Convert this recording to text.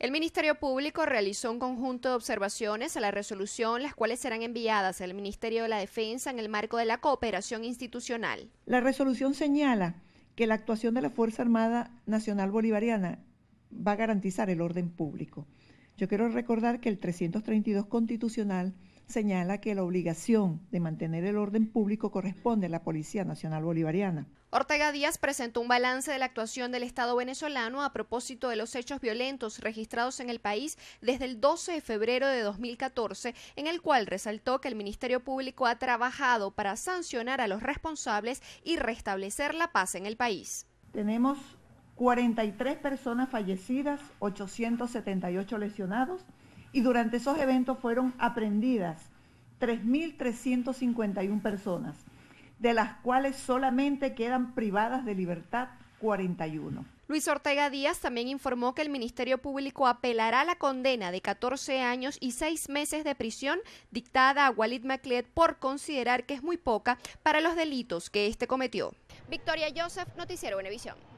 El Ministerio Público realizó un conjunto de observaciones a la resolución, las cuales serán enviadas al Ministerio de la Defensa en el marco de la cooperación institucional. La resolución señala que la actuación de la Fuerza Armada Nacional Bolivariana va a garantizar el orden público. Yo quiero recordar que el 332 constitucional señala que la obligación de mantener el orden público corresponde a la Policía Nacional Bolivariana. Ortega Díaz presentó un balance de la actuación del Estado venezolano a propósito de los hechos violentos registrados en el país desde el 12 de febrero de 2014, en el cual resaltó que el Ministerio Público ha trabajado para sancionar a los responsables y restablecer la paz en el país. Tenemos 43 personas fallecidas, 878 lesionados y durante esos eventos fueron aprendidas 3.351 personas, de las cuales solamente quedan privadas de libertad 41. Luis Ortega Díaz también informó que el Ministerio Público apelará la condena de 14 años y 6 meses de prisión dictada a Walid Maclet por considerar que es muy poca para los delitos que éste cometió. Victoria Joseph, Noticiero Univisión.